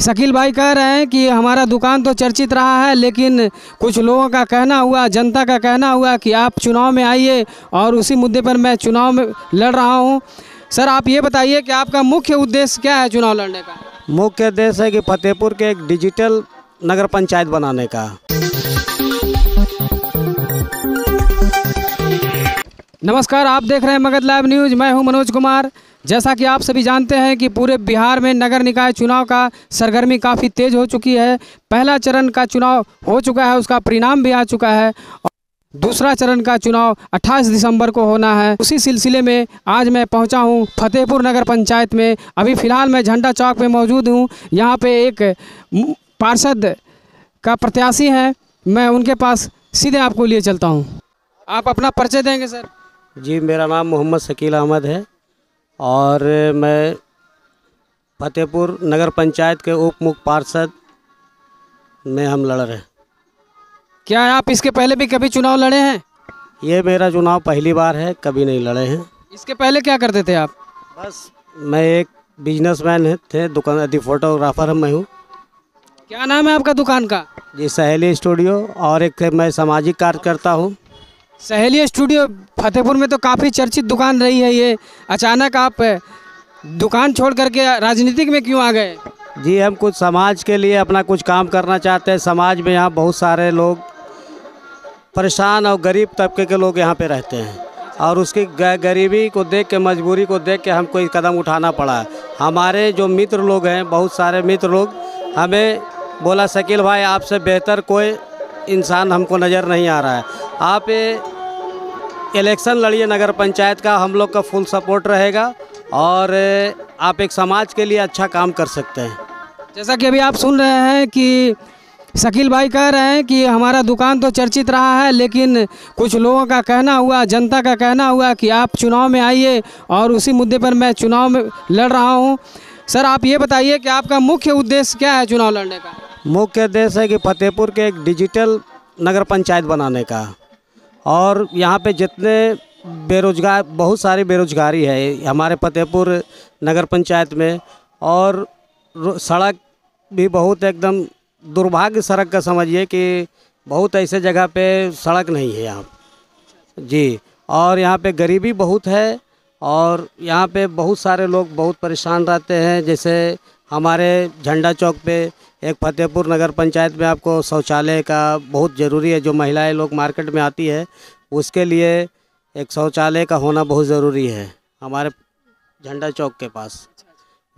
शकील भाई कह रहे हैं कि हमारा दुकान तो चर्चित रहा है लेकिन कुछ लोगों का कहना हुआ जनता का कहना हुआ कि आप चुनाव में आइए और उसी मुद्दे पर मैं चुनाव में लड़ रहा हूँ सर आप ये बताइए कि आपका मुख्य उद्देश्य क्या है चुनाव लड़ने का मुख्य उद्देश्य है कि फतेहपुर के एक डिजिटल नगर पंचायत बनाने का नमस्कार आप देख रहे हैं मगध लाइव न्यूज़ मैं हूँ मनोज कुमार जैसा कि आप सभी जानते हैं कि पूरे बिहार में नगर निकाय चुनाव का सरगर्मी काफ़ी तेज़ हो चुकी है पहला चरण का चुनाव हो चुका है उसका परिणाम भी आ चुका है और दूसरा चरण का चुनाव 28 दिसंबर को होना है उसी सिलसिले में आज मैं पहुंचा हूं फतेहपुर नगर पंचायत में अभी फ़िलहाल मैं झंडा चौक में मौजूद हूँ यहाँ पर एक पार्षद का प्रत्याशी हैं मैं उनके पास सीधे आपको लिए चलता हूँ आप अपना परिचय देंगे सर जी मेरा नाम मोहम्मद शकील अहमद है और मैं फतेहपुर नगर पंचायत के उप मुख्य पार्षद में हम लड़ रहे हैं क्या आप इसके पहले भी कभी चुनाव लड़े हैं ये मेरा चुनाव पहली बार है कभी नहीं लड़े हैं इसके पहले क्या करते थे आप बस मैं एक बिजनेसमैन थे दुकान अति फोटोग्राफर मैं हूँ क्या नाम है आपका दुकान का जी सहेली स्टूडियो और एक मैं सामाजिक कार्यकर्ता हूँ सहेली स्टूडियो फतेहपुर में तो काफ़ी चर्चित दुकान रही है ये अचानक आप दुकान छोड़ करके राजनीतिक में क्यों आ गए जी हम कुछ समाज के लिए अपना कुछ काम करना चाहते हैं समाज में यहाँ बहुत सारे लोग परेशान और गरीब तबके के लोग यहाँ पे रहते हैं और उसकी गरीबी को देख के मजबूरी को देख के हमको कदम उठाना पड़ा हमारे जो मित्र लोग हैं बहुत सारे मित्र लोग हमें बोला शकील भाई आपसे बेहतर कोई इंसान हमको नज़र नहीं आ रहा है आप इलेक्शन लड़िए नगर पंचायत का हम लोग का फुल सपोर्ट रहेगा और आप एक समाज के लिए अच्छा काम कर सकते हैं जैसा कि अभी आप सुन रहे हैं कि शकील भाई कह रहे हैं कि हमारा दुकान तो चर्चित रहा है लेकिन कुछ लोगों का कहना हुआ जनता का कहना हुआ कि आप चुनाव में आइए और उसी मुद्दे पर मैं चुनाव में लड़ रहा हूँ सर आप ये बताइए कि आपका मुख्य उद्देश्य क्या है चुनाव लड़ने का मुख्य उद्देश्य है कि फतेहपुर के एक डिजिटल नगर पंचायत बनाने का और यहाँ पे जितने बेरोजगार बहुत सारी बेरोजगारी है हमारे फतेहपुर नगर पंचायत में और सड़क भी बहुत एकदम दुर्भाग्य सड़क का समझिए कि बहुत ऐसे जगह पे सड़क नहीं है यहाँ जी और यहाँ पे गरीबी बहुत है और यहाँ पे बहुत सारे लोग बहुत परेशान रहते हैं जैसे हमारे झंडा चौक पे एक फतेहपुर नगर पंचायत में आपको शौचालय का बहुत ज़रूरी है जो महिलाएं लोग मार्केट में आती है उसके लिए एक शौचालय का होना बहुत ज़रूरी है हमारे झंडा चौक के पास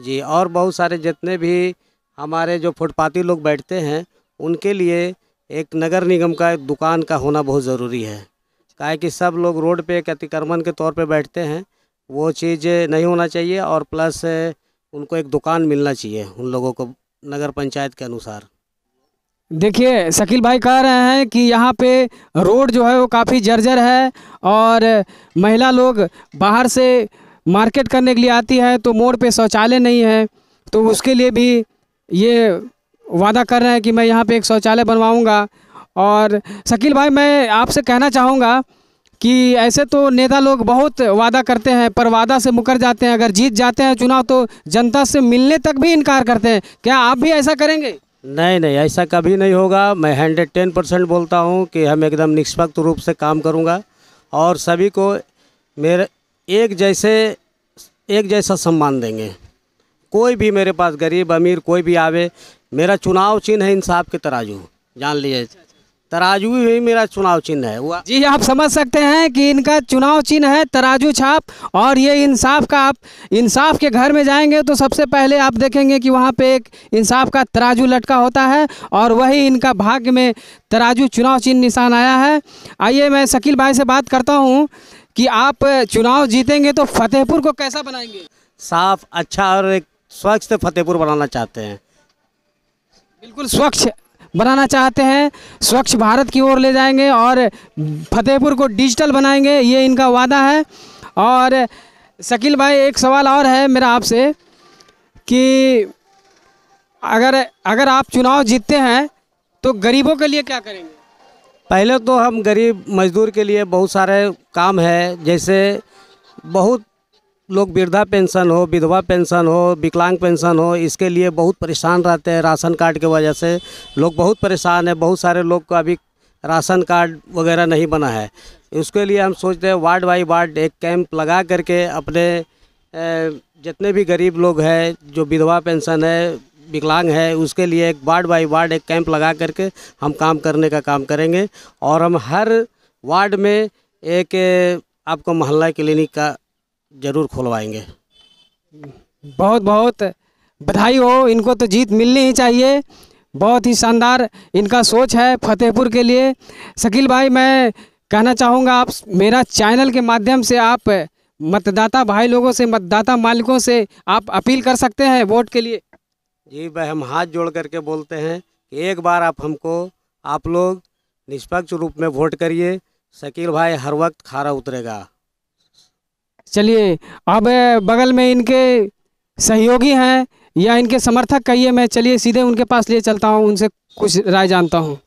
जी और बहुत सारे जितने भी हमारे जो फुटपाती लोग बैठते हैं उनके लिए एक नगर निगम का एक दुकान का होना बहुत ज़रूरी है काहे कि सब लोग रोड पे एक अतिक्रमण के तौर पे बैठते हैं वो चीज़ नहीं होना चाहिए और प्लस उनको एक दुकान मिलना चाहिए उन लोगों को नगर पंचायत के अनुसार देखिए शकील भाई कह रहे हैं कि यहाँ पे रोड जो है वो काफ़ी जर्जर है और महिला लोग बाहर से मार्केट करने के लिए आती है तो मोड़ पे शौचालय नहीं है तो उसके लिए भी ये वादा कर रहे हैं कि मैं यहाँ पे एक शौचालय बनवाऊँगा और शकील भाई मैं आपसे कहना चाहूँगा कि ऐसे तो नेता लोग बहुत वादा करते हैं पर वादा से मुकर जाते हैं अगर जीत जाते हैं चुनाव तो जनता से मिलने तक भी इनकार करते हैं क्या आप भी ऐसा करेंगे नहीं नहीं ऐसा कभी नहीं होगा मैं हंड्रेड टेन परसेंट बोलता हूँ कि हम एकदम निष्पक्ष रूप से काम करूँगा और सभी को मेरे एक जैसे एक जैसा सम्मान देंगे कोई भी मेरे पास गरीब अमीर कोई भी आवे मेरा चुनाव चिन्ह है इंसाफ के तराजू जान लीजिए तराजू ही मेरा चुनाव चिन्ह है हुआ जी आप समझ सकते हैं कि इनका चुनाव चिन्ह है तराजू छाप और ये इंसाफ का आप इंसाफ के घर में जाएंगे तो सबसे पहले आप देखेंगे कि वहाँ पे एक इंसाफ का तराजू लटका होता है और वही इनका भाग्य में तराजू चुनाव चिन्ह निशान आया है आइए मैं शकील भाई से बात करता हूँ कि आप चुनाव जीतेंगे तो फतेहपुर को कैसा बनाएंगे साफ अच्छा और एक स्वच्छ तो फतेहपुर बनाना चाहते हैं बिल्कुल स्वच्छ बनाना चाहते हैं स्वच्छ भारत की ओर ले जाएंगे और फतेहपुर को डिजिटल बनाएंगे ये इनका वादा है और शकील भाई एक सवाल और है मेरा आपसे कि अगर अगर आप चुनाव जीतते हैं तो गरीबों के लिए क्या करेंगे पहले तो हम गरीब मजदूर के लिए बहुत सारे काम है जैसे बहुत लोग वृद्धा पेंशन हो विधवा पेंशन हो विकलांग पेंशन हो इसके लिए बहुत परेशान रहते हैं राशन कार्ड के वजह से लोग बहुत परेशान है बहुत सारे लोग को अभी राशन कार्ड वगैरह नहीं बना है उसके लिए हम सोचते हैं वार्ड बाई वार्ड एक कैंप लगा करके अपने जितने भी गरीब लोग हैं जो विधवा पेंशन है विकलांग है उसके लिए एक वार्ड बाई वार्ड एक कैंप लगा करके हम काम करने का काम करेंगे और हम हर वार्ड में एक आपको मोहल्ला क्लिनिक का ज़रूर खुलवाएंगे बहुत बहुत बधाई हो इनको तो जीत मिलनी ही चाहिए बहुत ही शानदार इनका सोच है फतेहपुर के लिए शकील भाई मैं कहना चाहूँगा आप मेरा चैनल के माध्यम से आप मतदाता भाई लोगों से मतदाता मालिकों से आप अपील कर सकते हैं वोट के लिए जी भाई हम हाथ जोड़ करके बोलते हैं कि एक बार आप हमको आप लोग निष्पक्ष रूप में वोट करिए शकील भाई हर वक्त खारा उतरेगा चलिए अब बगल में इनके सहयोगी हैं या इनके समर्थक कहिए मैं चलिए सीधे उनके पास ले चलता हूँ उनसे कुछ राय जानता हूँ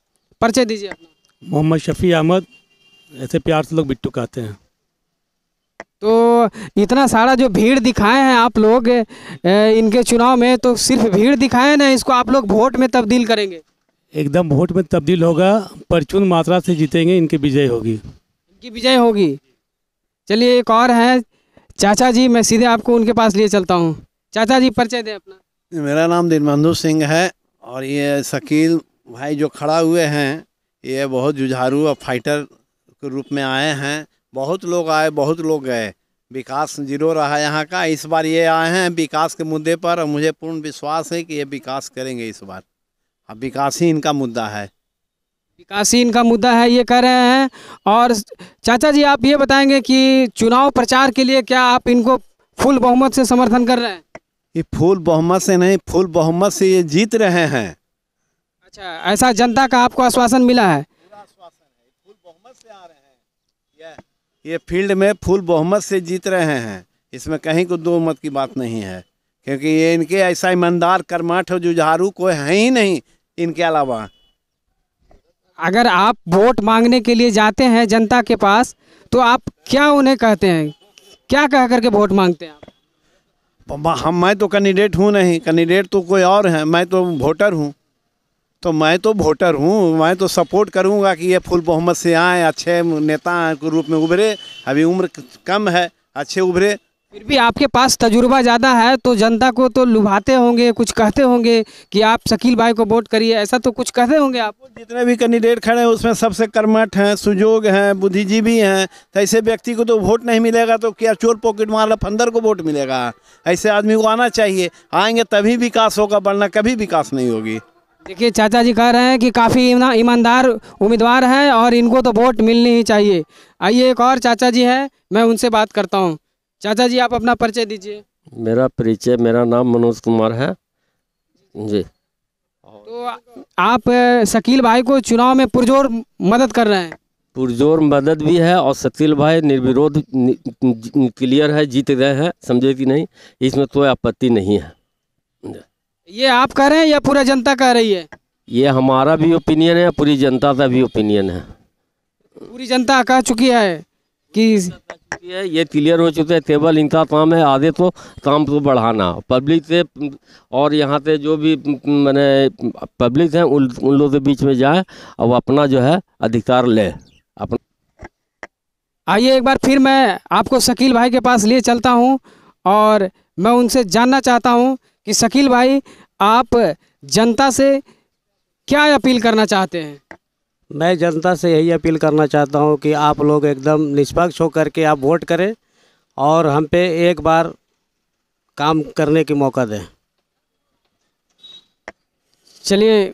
परिचय दीजिए मोहम्मद शफ़ी अहमद ऐसे प्यार से लोग बिट्टू कहते हैं तो इतना सारा जो भीड़ दिखाए हैं आप लोग इनके चुनाव में तो सिर्फ भीड़ दिखाए ना इसको आप लोग वोट में तब्दील करेंगे एकदम वोट में तब्दील होगा परचून मात्रा से जीतेंगे इनकी विजय होगी इनकी विजय होगी चलिए एक और है चाचा जी मैं सीधे आपको उनके पास लिए चलता हूँ चाचा जी परिचय दें अपना मेरा नाम दिनबंधु सिंह है और ये शकील भाई जो खड़ा हुए हैं ये बहुत जुझारू और फाइटर के रूप में आए हैं बहुत लोग आए बहुत लोग गए विकास जीरो रहा यहाँ का इस बार ये आए हैं विकास के मुद्दे पर और मुझे पूर्ण विश्वास है कि ये विकास करेंगे इस बार अब विकास ही इनका मुद्दा है विकासीन का मुद्दा है ये कह रहे हैं और चाचा जी आप ये बताएंगे कि चुनाव प्रचार के लिए क्या आप इनको फुल बहुमत से समर्थन कर रहे हैं ये फुल बहुमत से नहीं फुल बहुमत से ये जीत रहे हैं अच्छा ऐसा जनता का आपको आश्वासन मिला है फुल बहुमत से आ रहे हैं ये फील्ड में फुल बहुमत से जीत रहे हैं इसमें कहीं को दो मत की बात नहीं है क्योंकि ये इनके ऐसा ईमानदार कर्माठ जुझारू कोई है ही नहीं इनके अलावा अगर आप वोट मांगने के लिए जाते हैं जनता के पास तो आप क्या उन्हें कहते हैं क्या कह करके वोट मांगते हैं आप हम मैं तो कैंडिडेट हूँ नहीं कैंडिडेट तो कोई और है मैं तो वोटर हूँ तो मैं तो वोटर हूँ मैं तो सपोर्ट करूँगा कि ये फुल बहुमत से आए अच्छे नेता के रूप में उभरे अभी उम्र कम है अच्छे उभरे फिर भी आपके पास तजुर्बा ज़्यादा है तो जनता को तो लुभाते होंगे कुछ कहते होंगे कि आप शकील भाई को वोट करिए ऐसा तो कुछ कहते होंगे आप जितने भी कैंडिडेट खड़े हैं उसमें सबसे कर्मठ हैं सुजोग हैं बुद्धिजीवी हैं तो ऐसे व्यक्ति को तो वोट नहीं मिलेगा तो क्या चोर पॉकेट वाला फंदर को वोट मिलेगा ऐसे आदमी को आना चाहिए आएंगे तभी विकास होगा वरना कभी विकास नहीं होगी देखिए चाचा जी कह रहे हैं कि काफ़ी ईमानदार उम्मीदवार हैं और इनको तो वोट मिलनी ही चाहिए आइए एक और चाचा जी हैं मैं उनसे बात करता हूँ चाचा जी आप अपना परिचय दीजिए मेरा परिचय मेरा नाम मनोज कुमार है जी तो आप शकील भाई को चुनाव में पुरजोर मदद कर रहे हैं पुरजोर मदद भी है और शकील भाई निर्विरोध क्लियर है जीत गए हैं समझे कि नहीं इसमें कोई आपत्ति नहीं है ये आप कह रहे हैं या पूरा जनता कह रही है ये हमारा भी ओपिनियन है पूरी जनता का भी ओपिनियन है पूरी जनता कह चुकी है कि ये क्लियर हो चुके हैं केवल इनका काम है आधे तो काम को तो बढ़ाना पब्लिक से और यहाँ से जो भी मैंने पब्लिक हैं उन उन लोगों के बीच में जाए और अपना जो है अधिकार ले अपना आइए एक बार फिर मैं आपको शकील भाई के पास लिए चलता हूँ और मैं उनसे जानना चाहता हूँ कि शकील भाई आप जनता से क्या अपील करना चाहते हैं मैं जनता से यही अपील करना चाहता हूँ कि आप लोग एकदम निष्पक्ष होकर के आप वोट करें और हम पे एक बार काम करने की मौका दें चलिए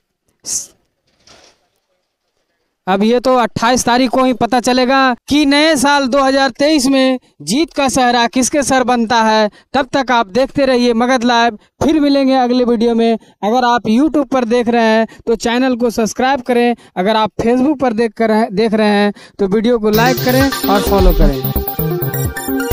अब ये तो 28 तारीख को ही पता चलेगा कि नए साल 2023 में जीत का सहरा किसके सर बनता है तब तक आप देखते रहिए मगध लाइव फिर मिलेंगे अगले वीडियो में अगर आप यूट्यूब पर देख रहे हैं तो चैनल को सब्सक्राइब करें अगर आप फेसबुक पर देख कर देख रहे हैं तो वीडियो को लाइक करें और फॉलो करें